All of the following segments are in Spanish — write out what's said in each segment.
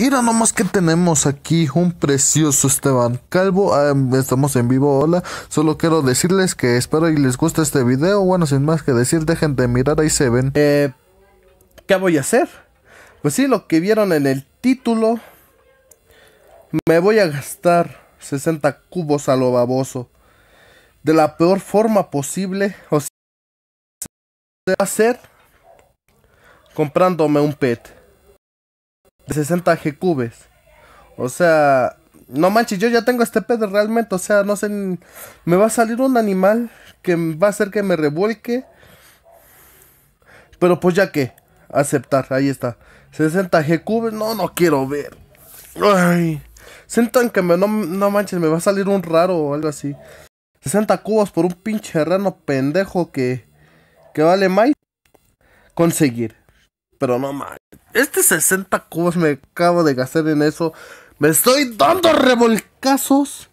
Mira nomás que tenemos aquí un precioso Esteban Calvo. Ah, estamos en vivo, hola. Solo quiero decirles que espero y les guste este video. Bueno, sin más que decir, dejen de mirar, ahí se ven. Eh, ¿Qué voy a hacer? Pues sí, lo que vieron en el título. Me voy a gastar 60 cubos a lo baboso. De la peor forma posible. O sea, va a hacer comprándome un pet. 60 60 cubes, O sea, no manches, yo ya tengo este pedo realmente. O sea, no sé, me va a salir un animal que va a hacer que me revuelque. Pero pues ya que, aceptar, ahí está. 60 cubes, no, no quiero ver. Ay, sientan que me, no, manches, me va a salir un raro o algo así. 60 cubos por un pinche rano pendejo que, que vale más conseguir. Pero no mames. Este 60 cubos me acabo de gastar en eso. Me estoy dando revolcazos.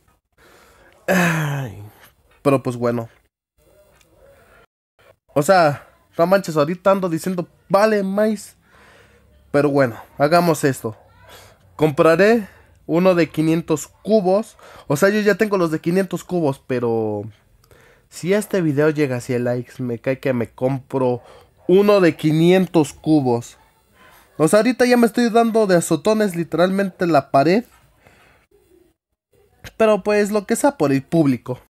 pero pues bueno. O sea, no manches, ahorita ando diciendo, vale más. Pero bueno, hagamos esto. Compraré uno de 500 cubos. O sea, yo ya tengo los de 500 cubos, pero... Si este video llega a 100 likes, me cae que me compro uno de 500 cubos. O sea, ahorita ya me estoy dando de azotones literalmente la pared. Pero pues lo que sea por el público.